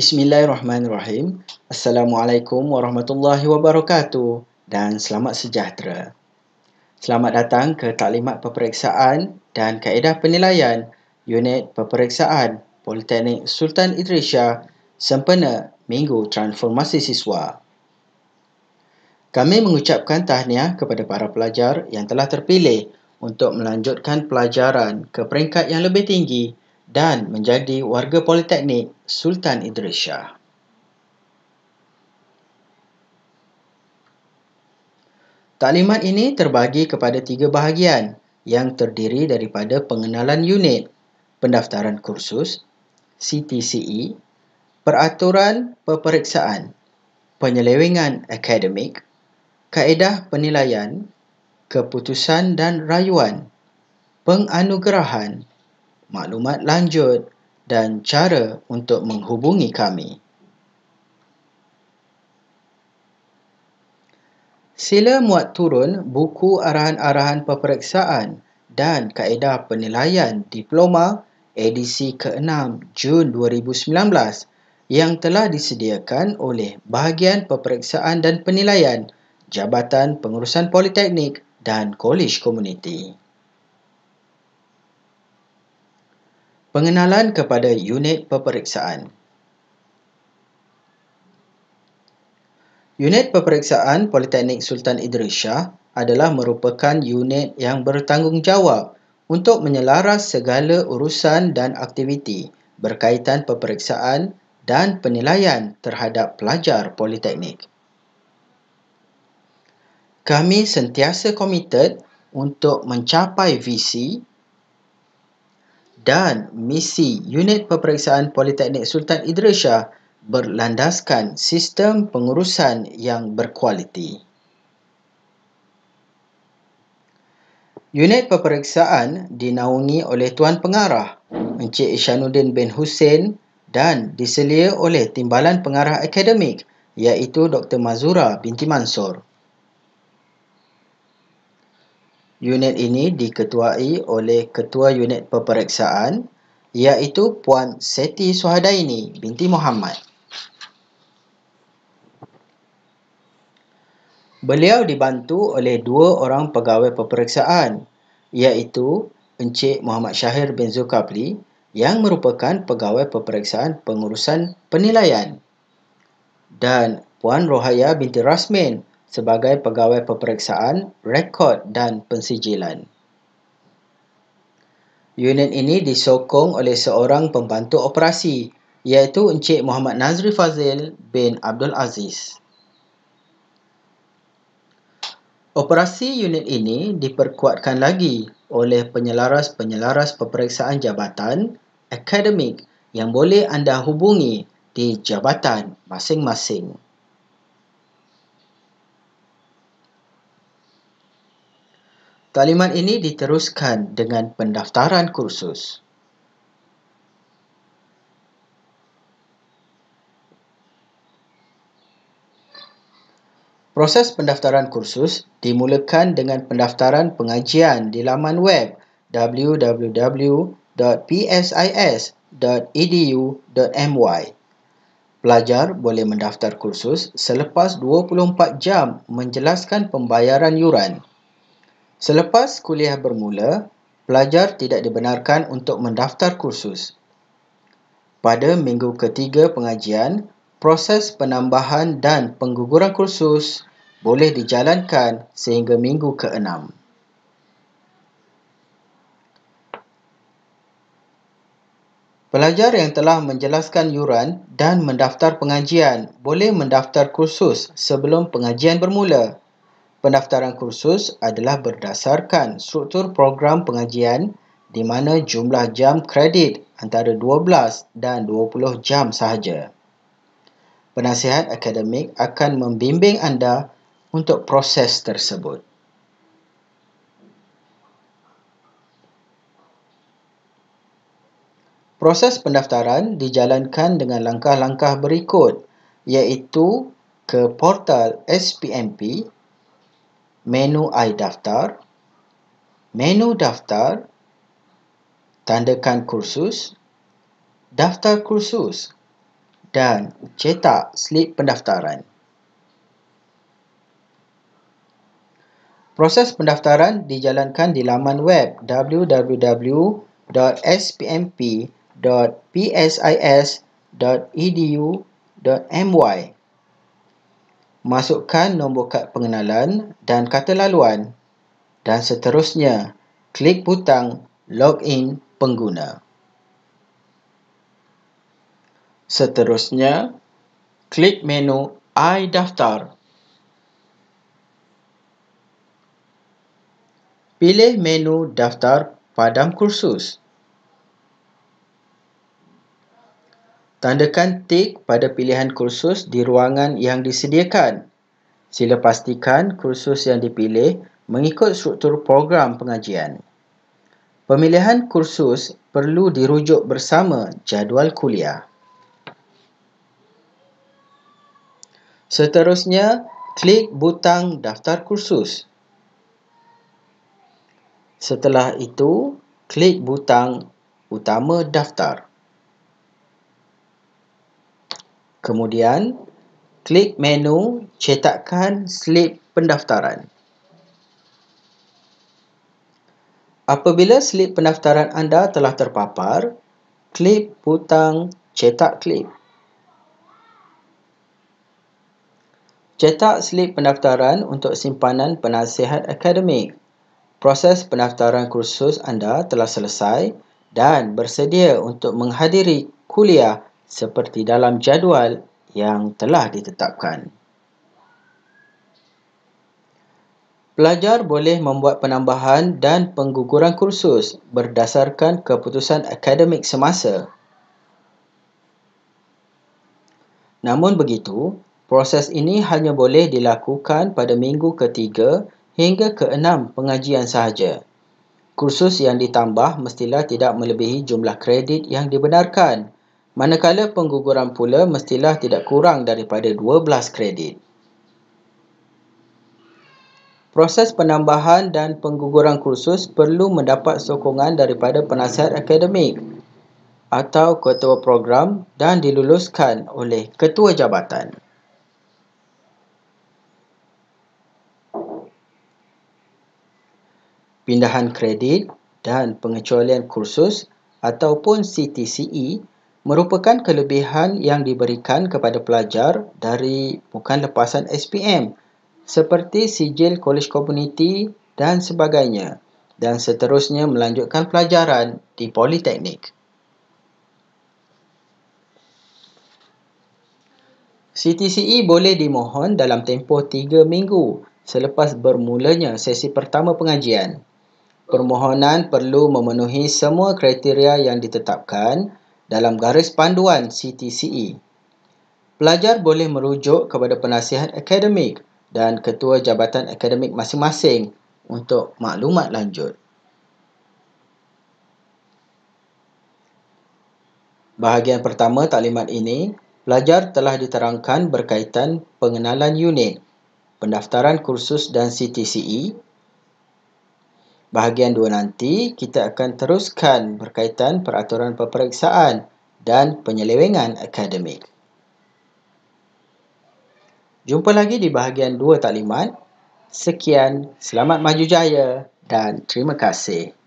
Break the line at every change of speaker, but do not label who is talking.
Bismillahirrahmanirrahim. Assalamualaikum warahmatullahi wabarakatuh dan selamat sejahtera. Selamat datang ke taklimat peperiksaan dan kaedah penilaian unit peperiksaan Politeknik Sultan Idris Shah sempena Minggu Transformasi Siswa. Kami mengucapkan tahniah kepada para pelajar yang telah terpilih untuk melanjutkan pelajaran ke peringkat yang lebih tinggi dan menjadi warga politeknik Sultan Idris Shah. Taklimat ini terbagi kepada tiga bahagian yang terdiri daripada pengenalan unit, pendaftaran kursus, CTCE, peraturan peperiksaan, penyelewengan akademik, kaedah penilaian, keputusan dan rayuan, penganugerahan maklumat lanjut dan cara untuk menghubungi kami. Sila muat turun buku arahan-arahan peperiksaan dan kaedah penilaian diploma edisi ke-6 Jun 2019 yang telah disediakan oleh Bahagian Peperiksaan dan Penilaian Jabatan Pengurusan Politeknik dan Kolej Komuniti. Pengenalan kepada unit peperiksaan Unit peperiksaan Politeknik Sultan Idris Shah adalah merupakan unit yang bertanggungjawab untuk menyelaras segala urusan dan aktiviti berkaitan peperiksaan dan penilaian terhadap pelajar Politeknik. Kami sentiasa komited untuk mencapai visi dan misi unit peperiksaan Politeknik Sultan Idris Shah berlandaskan sistem pengurusan yang berkualiti. Unit peperiksaan dinaungi oleh Tuan Pengarah Encik Ishanuddin bin Hussein dan diselia oleh Timbalan Pengarah Akademik iaitu Dr. Mazura binti Mansor. Unit ini diketuai oleh Ketua Unit Peperiksaan iaitu Puan Seti Suhadaini binti Muhammad. Beliau dibantu oleh dua orang pegawai peperiksaan iaitu Encik Muhammad Syahir bin Zulkapli yang merupakan pegawai peperiksaan pengurusan penilaian dan Puan Rohaya binti Rasmin sebagai pegawai peperiksaan, rekod dan pensijilan. Unit ini disokong oleh seorang pembantu operasi iaitu Encik Muhammad Nazri Fazil bin Abdul Aziz. Operasi unit ini diperkuatkan lagi oleh penyelaras-penyelaras peperiksaan jabatan akademik yang boleh anda hubungi di jabatan masing-masing. Taliman ini diteruskan dengan pendaftaran kursus. Proses pendaftaran kursus dimulakan dengan pendaftaran pengajian di laman web www.psis.edu.my. Pelajar boleh mendaftar kursus selepas 24 jam menjelaskan pembayaran yuran. Selepas kuliah bermula, pelajar tidak dibenarkan untuk mendaftar kursus. Pada minggu ketiga pengajian, proses penambahan dan pengguguran kursus boleh dijalankan sehingga minggu ke-6. Pelajar yang telah menjelaskan yuran dan mendaftar pengajian boleh mendaftar kursus sebelum pengajian bermula Pendaftaran kursus adalah berdasarkan struktur program pengajian di mana jumlah jam kredit antara 12 dan 20 jam sahaja. Penasihat akademik akan membimbing anda untuk proses tersebut. Proses pendaftaran dijalankan dengan langkah-langkah berikut iaitu ke portal SPMP menu i daftar menu daftar tandakan kursus daftar kursus dan cetak slip pendaftaran proses pendaftaran dijalankan di laman web www.spmp.psis.edu.my masukkan nombor kad pengenalan dan kata laluan dan seterusnya klik butang login pengguna. Seterusnya, klik menu I daftar. Pilih menu daftar padam kursus. Tandakan tick pada pilihan kursus di ruangan yang disediakan. Sila pastikan kursus yang dipilih mengikut struktur program pengajian. Pemilihan kursus perlu dirujuk bersama jadual kuliah. Seterusnya, klik butang daftar kursus. Setelah itu, klik butang utama daftar. Kemudian, klik menu cetakkan slip pendaftaran. Apabila slip pendaftaran anda telah terpapar, klik butang cetak klip. Cetak slip pendaftaran untuk simpanan penasihat akademik. Proses pendaftaran kursus anda telah selesai dan bersedia untuk menghadiri kuliah akademik seperti dalam jadual yang telah ditetapkan. Pelajar boleh membuat penambahan dan pengguguran kursus berdasarkan keputusan akademik semasa. Namun begitu, proses ini hanya boleh dilakukan pada minggu ketiga hingga keenam pengajian sahaja. Kursus yang ditambah mestilah tidak melebihi jumlah kredit yang dibenarkan. Manakala pengguguran pula mestilah tidak kurang daripada 12 kredit. Proses penambahan dan pengguguran kursus perlu mendapat sokongan daripada penasihat akademik atau ketua program dan diluluskan oleh ketua jabatan. Pindahan kredit dan pengecualian kursus ataupun CTCE merupakan kelebihan yang diberikan kepada pelajar dari bukan lepasan SPM seperti sijil kolej komuniti dan sebagainya dan seterusnya melanjutkan pelajaran di politeknik. CTCE boleh dimohon dalam tempoh 3 minggu selepas bermulanya sesi pertama pengajian. Permohonan perlu memenuhi semua kriteria yang ditetapkan dalam garis panduan CTCE. Pelajar boleh merujuk kepada penasihat akademik dan ketua jabatan akademik masing-masing untuk maklumat lanjut. Bahagian pertama taklimat ini, pelajar telah diterangkan berkaitan pengenalan unit, pendaftaran kursus dan CTCE Bahagian dua nanti kita akan teruskan berkaitan peraturan peperiksaan dan penyelewengan akademik. Jumpa lagi di bahagian dua takliman. Sekian, selamat maju jaya dan terima kasih.